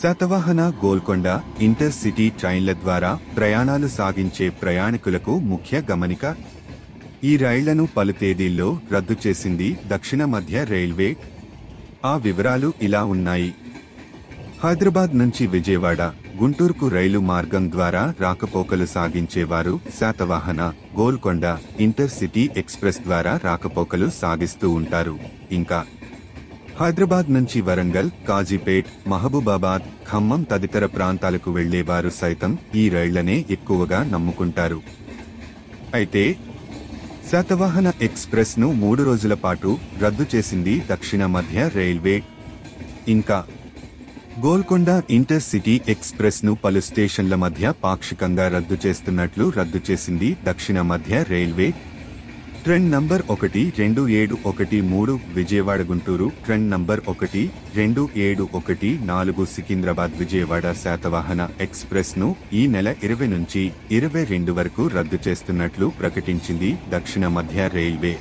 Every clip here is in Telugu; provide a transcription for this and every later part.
శాతవాహన గోల్కొండ ఇంటర్ సిటీ ట్రైన్ల ద్వారా ప్రయాణాలు సాగించే ప్రయాణికులకు ముఖ్య గమనిక ఈ రైళ్లను పలు తేదీల్లో రద్దు చేసింది దక్షిణ మధ్య రైల్వే ఆ వివరాలు ఇలా ఉన్నాయి హైదరాబాద్ నుంచి విజయవాడ గుంటూరుకు రైలు మార్గం ద్వారా రాకపోకలు సాగించేవారు Satavahana Golconda intercity express ద్వారా రాకపోకలు సాగిస్తూ ఉంటారు ఇంకా హైదరాబాద్ నుంచి వరంగల్ కాజీపేట్ మహబూబాబాద్ ఖమ్మం తదితర ప్రాంతాలకు వెళ్లేవారు సైతం ఈ రైళ్లనే ఎక్కువగా నమ్ముకుంటారు అయితే శాతవాహన ఎక్స్ప్రెస్ ను మూడు రోజుల పాటు రద్దు చేసింది దక్షిణ మధ్య రైల్వే ఇంకా గోల్కొండ ఇంటర్ సిటీ ఎక్స్ప్రెస్ ను పలు స్టేషన్ల మధ్య పాక్షికంగా రద్దు చేస్తున్నట్లు రద్దు చేసింది దక్షిణ మధ్య రైల్వే ట్రెండ్ నంబర్ ఒకటి రెండు ఏడు ఒకటి మూడు విజయవాడ గుంటూరు ట్రెండ్ నంబర్ ఒకటి రెండు ఏడు ఒకటి నాలుగు సికింద్రాబాద్ విజయవాడ శాతవాహన ఎక్స్ప్రెస్ ను ఈ నెల ఇరవై నుంచి ఇరవై రెండు వరకు రద్దు చేస్తున్నట్లు ప్రకటించింది దక్షిణ మధ్య రైల్వే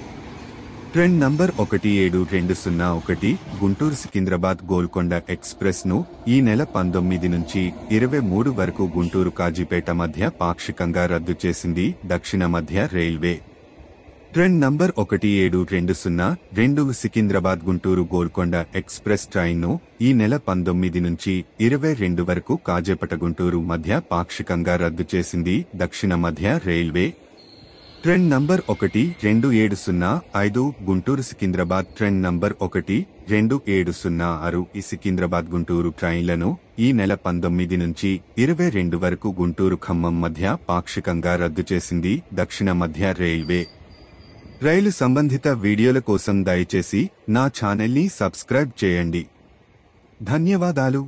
ట్రెండ్ నంబర్ ఒకటి ఏడు రెండు సున్నా ఒకటి గుంటూరు సికింద్రాబాద్ గోల్కొండ ఎక్స్ప్రెస్ ను ఈ నెల పంతొమ్మిది నుంచి ఇరవై మూడు వరకు గుంటూరు కాజీపేట మధ్య పాక్షికంగా రద్దు చేసింది దక్షిణ మధ్య రైల్వే ట్రెండ్ నంబర్ ఒకటి ఏడు రెండు సున్నా రెండు సికింద్రాబాద్ గుంటూరు గోల్కొండ ఎక్స్ప్రెస్ ట్రైన్ను ఈ నెల పంతొమ్మిది నుంచి ఇరవై రెండు వరకు కాజేపట గుంటూరు మధ్య పాక్షికంగా రద్దు చేసింది దక్షిణ మధ్య రైల్వే ట్రెండ్ నంబర్ ఒకటి రెండు ఏడు సున్నా ఐదు గుంటూరు సికింద్రాబాద్ ట్రెండ్ నంబర్ ఒకటి రెండు ఏడు సున్నా ఆరు ఈ సికింద్రాబాద్ గుంటూరు ట్రైన్లను ఈ నెల పంతొమ్మిది నుంచి ఇరవై రెండు వరకు గుంటూరు ఖమ్మం మధ్య పాక్షికంగా రద్దు చేసింది దక్షిణ మధ్య రైల్వే రైలు సంబంధిత వీడియోల కోసం దయచేసి నా ఛానల్ని సబ్స్క్రైబ్ చేయండి ధన్యవాదాలు